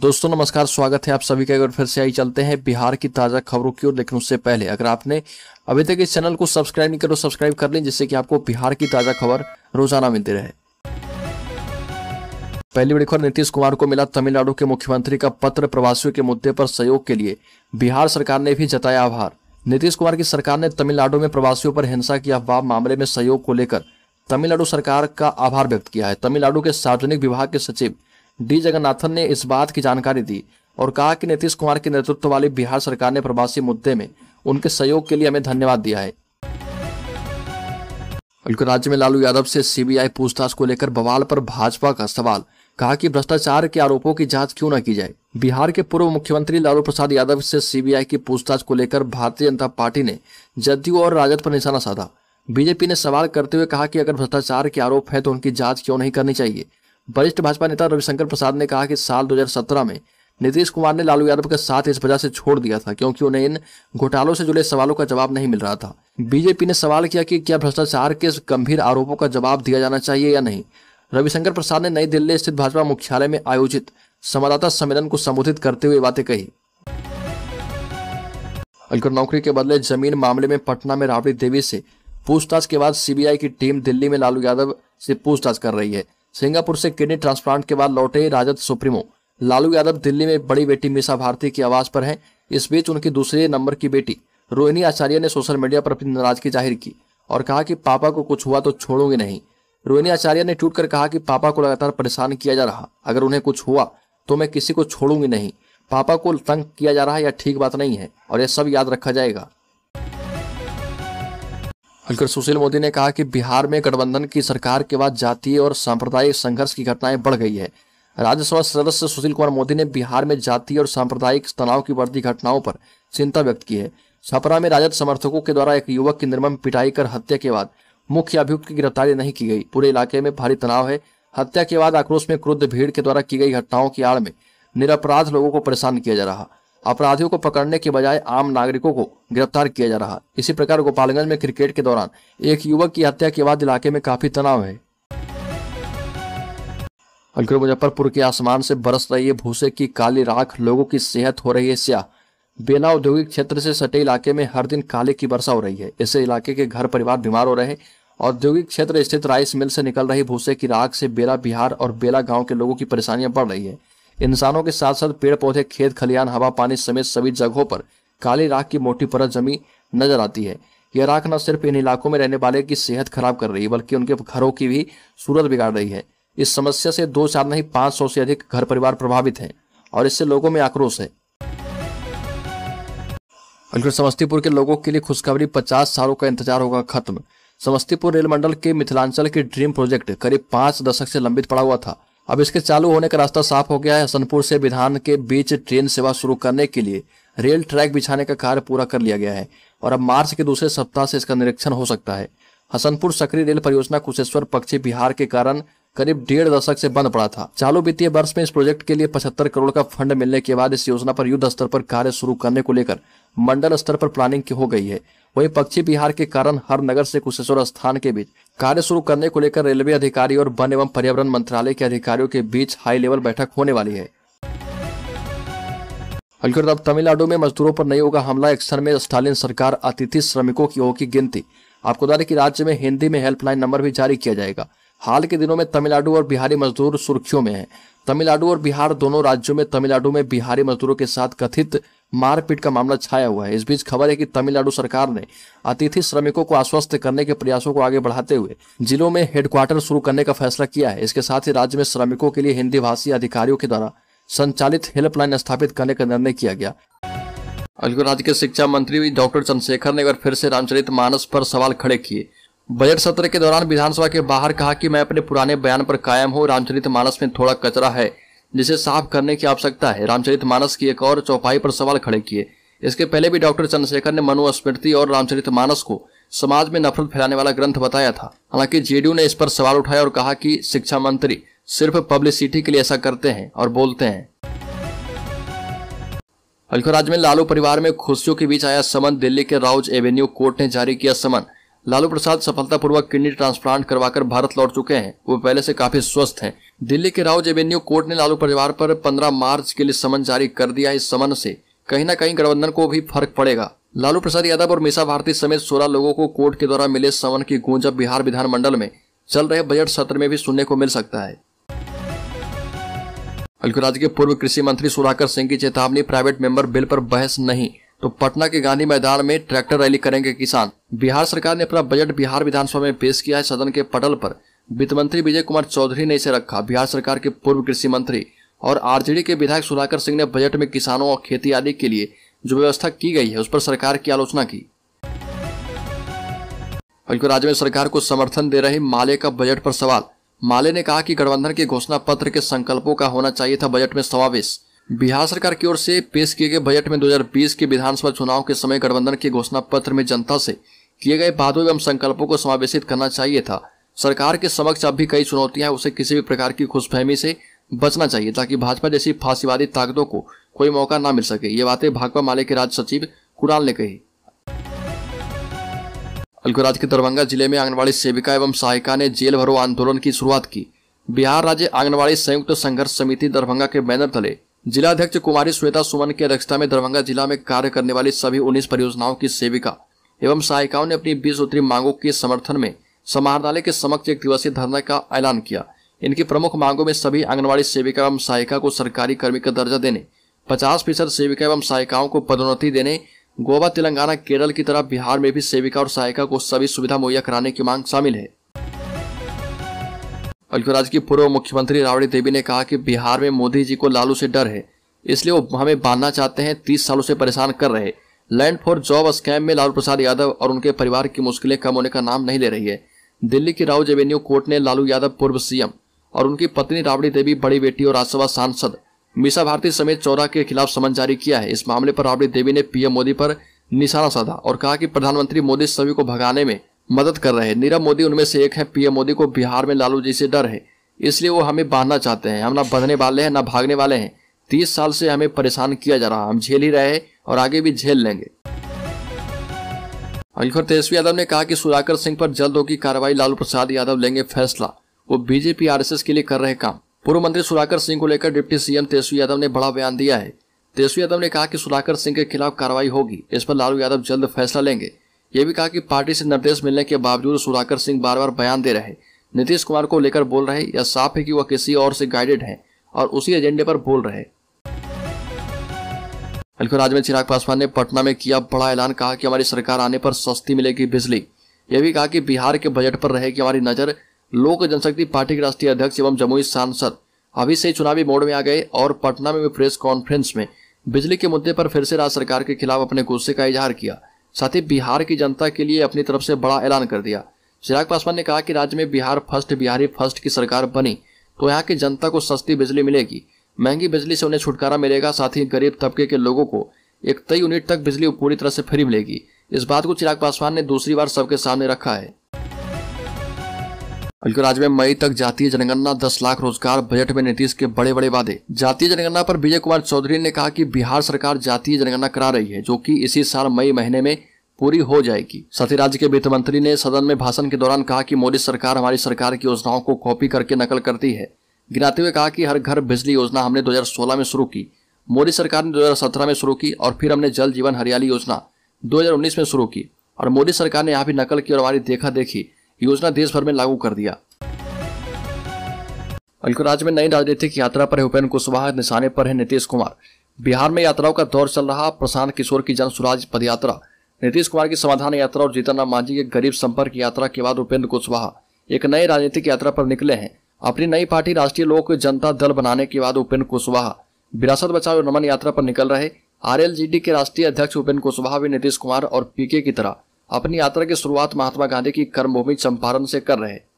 दोस्तों नमस्कार स्वागत है आप सभी का एक बार फिर से आई चलते हैं बिहार की ताज़ा खबरों की ओर लेकिन उससे पहले अगर आपने अभी तक इस चैनल को सब्सक्राइब नहीं करो तो सब्सक्राइब कर लें जिससे कि आपको बिहार की ताज़ा खबर रोजाना मिलती रहे पहली बड़ी खबर नीतीश कुमार को मिला तमिलनाडु के मुख्यमंत्री का पत्र प्रवासियों के मुद्दे पर सहयोग के लिए बिहार सरकार ने भी जताया आभार नीतीश कुमार की सरकार ने तमिलनाडु में प्रवासियों पर हिंसा की अफवाह मामले में सहयोग को लेकर तमिलनाडु सरकार का आभार व्यक्त किया है तमिलनाडु के सार्वजनिक विभाग के सचिव डी जगन्नाथन ने इस बात की जानकारी दी और कहा कि नीतीश कुमार के नेतृत्व वाली बिहार सरकार ने प्रवासी मुद्दे में उनके सहयोग के लिए हमें धन्यवाद दिया है बल्कि राज्य में लालू यादव से सीबीआई पूछताछ को लेकर बवाल पर भाजपा का सवाल कहा कि भ्रष्टाचार के आरोपों की जांच क्यों न की जाए बिहार के पूर्व मुख्यमंत्री लालू प्रसाद यादव से सीबीआई की पूछताछ को लेकर भारतीय जनता पार्टी ने जदयू और राजद पर निशाना साधा बीजेपी ने सवाल करते हुए कहा कि अगर भ्रष्टाचार के आरोप है तो उनकी जांच क्यों नहीं करनी चाहिए वरिष्ठ भाजपा नेता रविशंकर प्रसाद ने कहा कि साल 2017 में नीतीश कुमार ने लालू यादव के साथ इस वजह से छोड़ दिया था क्योंकि उन्हें इन घोटालों से जुड़े सवालों का जवाब नहीं मिल रहा था बीजेपी ने सवाल किया कि क्या भ्रष्टाचार के गंभीर आरोपों का जवाब दिया जाना चाहिए या नहीं रविशंकर प्रसाद ने नई दिल्ली स्थित भाजपा मुख्यालय में आयोजित संवाददाता सम्मेलन को संबोधित करते हुए बातें कही अलगर नौकरी के बदले जमीन मामले में पटना में राबड़ी देवी से पूछताछ के बाद सीबीआई की टीम दिल्ली में लालू यादव से पूछताछ कर रही है सिंगापुर से किडनी ट्रांसप्लांट के बाद लौटे राजद सुप्रीमो लालू यादव दिल्ली में बड़ी बेटी मीसा भारती की आवाज पर हैं इस बीच उनकी दूसरे नंबर की बेटी रोहिणी आचार्य ने सोशल मीडिया पर अपनी नाराजगी जाहिर की और कहा कि पापा को कुछ हुआ तो छोड़ूंगी नहीं रोहिणी आचार्य ने ट्वीट कर कहा कि पापा को लगातार परेशान किया जा रहा अगर उन्हें कुछ हुआ तो मैं किसी को छोड़ूंगी नहीं पापा को तंग किया जा रहा है यह ठीक बात नहीं है और यह सब याद रखा जाएगा हलकर सुशील मोदी ने कहा कि बिहार में गठबंधन की सरकार के बाद जातीय और सांप्रदायिक संघर्ष की घटनाएं बढ़ गई है राज्यसभा सदस्य सुशील कुमार मोदी ने बिहार में जातीय और सांप्रदायिक तनाव की बढ़ती घटनाओं पर चिंता व्यक्त की है छपरा में राजद समर्थकों के द्वारा एक युवक की निर्मम पिटाई कर हत्या के बाद मुख्य अभियुक्त की गिरफ्तारी नहीं की गई पूरे इलाके में भारी तनाव है हत्या के बाद आक्रोश में क्रुद्ध भीड़ के द्वारा की गई घटनाओं की आड़ में निरपराध लोगों को परेशान किया जा रहा अपराधियों को पकड़ने के बजाय आम नागरिकों को गिरफ्तार किया जा रहा इसी प्रकार गोपालगंज में क्रिकेट के दौरान एक युवक की हत्या के बाद इलाके में काफी तनाव है अलगर मुजफ्फरपुर के आसमान से बरस रही है भूसे की काली राख लोगों की सेहत हो रही है स्याह बेला औद्योगिक क्षेत्र से सटे इलाके में हर दिन काले की वर्षा हो रही है इससे इलाके के घर परिवार बीमार हो रहे हैं औद्योगिक क्षेत्र स्थित राइस मिल से निकल रही भूसे की राख से बेला बिहार और बेला गांव के लोगों की परेशानियां बढ़ रही है इंसानों के साथ साथ पेड़ पौधे खेत खलियान हवा पानी समेत सभी जगहों पर काली राख की मोटी परत जमी नजर आती है यह राख न सिर्फ इन इलाकों में रहने वाले की सेहत खराब कर रही है बल्कि उनके घरों की भी सूरत बिगाड़ रही है इस समस्या से दो चार नहीं पांच सौ से अधिक घर परिवार प्रभावित है और इससे लोगों में आक्रोश है अलगर समस्तीपुर के लोगों के लिए खुशखबरी पचास सालों का इंतजार होगा खत्म समस्तीपुर रेल मंडल के मिथिलांचल के ड्रीम प्रोजेक्ट करीब पांच दशक से लंबित पड़ा हुआ था अब इसके चालू होने का रास्ता साफ हो गया है हसनपुर से विधान के बीच ट्रेन सेवा शुरू करने के लिए रेल ट्रैक बिछाने का कार्य पूरा कर लिया गया है और अब मार्च के दूसरे सप्ताह से इसका निरीक्षण हो सकता है हसनपुर सक्रिय रेल परियोजना कुशेश्वर पक्षी बिहार के कारण करीब डेढ़ दशक से बंद पड़ा था चालू वित्तीय वर्ष में इस प्रोजेक्ट के लिए पचहत्तर करोड़ का फंड मिलने के बाद इस योजना पर युद्ध स्तर पर कार्य शुरू करने को लेकर मंडल स्तर पर प्लानिंग की हो गई है वहीं पक्षी बिहार के कारण हर नगर से कुशेश्वर स्थान के बीच कार्य शुरू करने को लेकर रेलवे अधिकारी और वन एवं पर्यावरण मंत्रालय के अधिकारियों के बीच हाई लेवल बैठक होने वाली है तमिलनाडु में मजदूरों पर नहीं होगा हमला एक्शन में स्टालिन सरकार अतिथि श्रमिकों की होगी गिनती आपको बता दें कि राज्य में हिंदी में हेल्पलाइन नंबर भी जारी किया जाएगा हाल के दिनों में तमिलनाडु और बिहारी मजदूर सुर्खियों में हैं तमिलनाडु और बिहार दोनों राज्यों में तमिलनाडु में बिहारी मजदूरों के साथ कथित मारपीट का मामला छाया हुआ है इस बीच खबर है कि तमिलनाडु सरकार ने अतिथि श्रमिकों को आश्वस्त करने के प्रयासों को आगे बढ़ाते हुए जिलों में हेडक्वार्टर शुरू करने का फैसला किया है इसके साथ ही राज्य में श्रमिकों के लिए हिंदी भाषी अधिकारियों के द्वारा संचालित हेल्पलाइन स्थापित करने का निर्णय किया गया अलगू राज्य के शिक्षा मंत्री डॉक्टर चंद्रशेखर ने एक बार फिर से रामचरित मानस पर सवाल खड़े किए बजट सत्र के दौरान विधानसभा के बाहर कहा कि मैं अपने पुराने बयान पर कायम हूँ रामचरित मानस में थोड़ा कचरा है जिसे साफ करने की आवश्यकता है रामचरित मानस की एक और चौपाई पर सवाल खड़े किए इसके पहले भी डॉक्टर चंद्रशेखर ने मनुस्मृति और रामचरित मानस को समाज में नफरत फैलाने वाला ग्रंथ बताया था हालांकि जेडीयू ने इस पर सवाल उठाया और कहा कि शिक्षा मंत्री सिर्फ पब्लिसिटी के लिए ऐसा करते हैं और बोलते हैं हल्को राज्य में लालू परिवार में खुशियों के बीच आया समन दिल्ली के राउज एवेन्यू कोर्ट ने जारी किया समन लालू प्रसाद सफलतापूर्वक किडनी ट्रांसप्लांट करवाकर भारत लौट चुके हैं वो पहले से काफी स्वस्थ हैं दिल्ली के राउ जेवेन्यू कोर्ट ने लालू परिवार पर 15 मार्च के लिए समन जारी कर दिया इस समन से कहीं ना कहीं गठबंधन को भी फर्क पड़ेगा लालू प्रसाद यादव और मीसा भारती समेत सोलह लोगों को कोर्ट के द्वारा मिले समन की गूंज अब बिहार विधानमंडल में चल रहे बजट सत्र में भी सुनने को मिल सकता है राज्य के पूर्व कृषि मंत्री सुधाकर सिंह की चेतावनी प्राइवेट मेंबर बिल पर बहस नहीं तो पटना के गांधी मैदान में ट्रैक्टर रैली करेंगे किसान बिहार सरकार ने अपना बजट बिहार विधानसभा में पेश किया है सदन के पटल पर वित्त मंत्री विजय कुमार चौधरी ने इसे रखा बिहार सरकार के पूर्व कृषि मंत्री और आरजेडी के विधायक सुधाकर सिंह ने बजट में किसानों और खेती आदि के लिए जो व्यवस्था की गई है उस पर सरकार की आलोचना की राज्य में सरकार को समर्थन दे रही माले का बजट पर सवाल माले ने कहा कि गठबंधन के घोषणा पत्र के संकल्पों का होना चाहिए था बजट में समावेश बिहार सरकार की ओर से पेश किए गए बजट में 2020 के विधानसभा चुनाव के समय गठबंधन के घोषणा पत्र में जनता से किए गए वादों एवं संकल्पों को समावेशित करना चाहिए था सरकार के समक्ष अब भी कई चुनौतियां उसे किसी भी प्रकार की खुशफहमी से बचना चाहिए ताकि भाजपा जैसी फांसीवादी ताकतों को कोई मौका न मिल सके ये बातें भाकपा माले के राज्य सचिव कुराल ने कही अलगराज के दरभंगा जिले में आंगनबाड़ी सेविका एवं सहायिका ने जेल भरो आंदोलन की शुरुआत की बिहार राज्य आंगनबाड़ी संयुक्त संघर्ष समिति दरभंगा के बैनर तले जिलाध्यक्ष कुमारी श्वेता सुमन की अध्यक्षता में दरभंगा जिला में कार्य करने वाली सभी उन्नीस परियोजनाओं की सेविका एवं सहायिकाओं ने अपनी बीस उत्तरी मांगों के समर्थन में समाहरणालय के समक्ष एक दिवसीय धरना का ऐलान किया इनकी प्रमुख मांगों में सभी आंगनबाड़ी सेविका एवं सहायिका को सरकारी कर्मी का दर्जा देने पचास फीसद सेविका एवं सहायिकाओं को पदोन्नति देने गोवा तेलंगाना केरल की तरह बिहार में भी सेविका और सहायिका को सभी सुविधा मुहैया कराने की मांग शामिल है राज्य की पूर्व मुख्यमंत्री राबड़ी देवी ने कहा कि बिहार में मोदी जी को लालू से डर है इसलिए वो हमें बांधना चाहते हैं तीस सालों से परेशान कर रहे लैंड फॉर जॉब स्कैम में लालू प्रसाद यादव और उनके परिवार की मुश्किलें कम होने का नाम नहीं ले रही है दिल्ली की राउज एवेन्यू कोर्ट ने लालू यादव पूर्व सीएम और उनकी पत्नी राबड़ी देवी बड़ी बेटी और राज्यसभा सांसद मीसा भारती समेत चौरा के खिलाफ समन जारी किया है इस मामले पर राबड़ी देवी ने पीएम मोदी पर निशाना साधा और कहा कि प्रधानमंत्री मोदी सभी को भगाने में मदद कर रहे हैं नीरव मोदी उनमें से एक है पीएम मोदी को बिहार में लालू जी से डर है इसलिए वो हमें बांधना चाहते हैं हम ना बंधने वाले हैं ना भागने वाले हैं तीस साल से हमें परेशान किया जा रहा है हम झेल ही रहे और आगे भी झेल लेंगे अखिलेश्वर तेजस्वी यादव ने कहा कि सुधाकर सिंह पर जल्द होगी कार्रवाई लालू प्रसाद यादव लेंगे फैसला वो बीजेपी आरएसएस के लिए कर रहे काम पूर्व मंत्री सुधाकर सिंह को लेकर डिप्टी सीएम तेजस्वी यादव ने बड़ा बयान दिया है तेजस्वी यादव ने कहा कि सुधाकर सिंह के खिलाफ कार्रवाई होगी इस पर लालू यादव जल्द फैसला लेंगे यह भी कहा कि पार्टी से निर्देश मिलने के बावजूद सुधाकर सिंह बार बार बयान दे रहे नीतीश कुमार को लेकर बोल रहे यह साफ है कि वह किसी और से गाइडेड है और उसी एजेंडे पर बोल रहे अलखो राज्य में चिराग पासवान ने पटना में किया बड़ा ऐलान कहा कि हमारी सरकार आने पर सस्ती मिलेगी बिजली यह भी कहा कि बिहार के बजट पर रहेगी हमारी नजर लोक जनशक्ति पार्टी के राष्ट्रीय अध्यक्ष एवं जमुई सांसद अभी से चुनावी मोड में आ गए और पटना में प्रेस कॉन्फ्रेंस में बिजली के मुद्दे पर फिर से राज्य सरकार के खिलाफ अपने गुस्से का इजहार किया साथ ही बिहार की जनता के लिए अपनी तरफ से बड़ा ऐलान कर दिया चिराग पासवान ने कहा कि राज्य में बिहार फर्स्ट बिहारी फर्स्ट की सरकार बनी तो यहाँ की जनता को सस्ती बिजली मिलेगी महंगी बिजली से उन्हें छुटकारा मिलेगा साथ ही गरीब तबके के लोगों को एक तय यूनिट तक बिजली पूरी तरह से फ्री मिलेगी इस बात को चिराग पासवान ने दूसरी बार सबके सामने रखा है राज्य में मई तक जातीय जनगणना 10 लाख रोजगार बजट में नीतीश के बड़े बड़े वादे जातीय जनगणना पर विजय कुमार चौधरी ने कहा कि बिहार सरकार जातीय जनगणना करा रही है जो कि इसी साल मई महीने में पूरी हो जाएगी साथ ही राज्य के वित्त मंत्री ने सदन में भाषण के दौरान कहा कि मोदी सरकार हमारी सरकार की योजनाओं को कॉपी करके नकल करती है गिनाते हुए कहा कि हर घर बिजली योजना हमने दो में शुरू की मोदी सरकार ने दो में शुरू की और फिर हमने जल जीवन हरियाली योजना दो में शुरू की और मोदी सरकार ने यहाँ भी नकल की और हमारी देखा देखी योजना देश भर में लागू कर दिया अलग राज्य में नई राजनीतिक यात्रा पर उपेन्द्र कुशवाहा निशाने पर है नीतीश कुमार बिहार में यात्राओं का दौर चल रहा प्रशांत किशोर की जन पद यात्रा नीतीश कुमार की समाधान यात्रा और जीतन राम मांझी के गरीब संपर्क यात्रा के बाद उपेन्द्र कुशवाहा एक नई राजनीतिक यात्रा पर निकले हैं अपनी नई पार्टी राष्ट्रीय लोक जनता दल बनाने के बाद उपेन्द्र कुशवाहा विरासत बचाओ नमन यात्रा पर निकल रहे आरएलजीडी के राष्ट्रीय अध्यक्ष उपेन्द्र कुशवाहा भी नीतीश कुमार और पीके की तरह अपनी यात्रा की शुरुआत महात्मा गांधी की कर्मभूमि चंपारण से कर रहे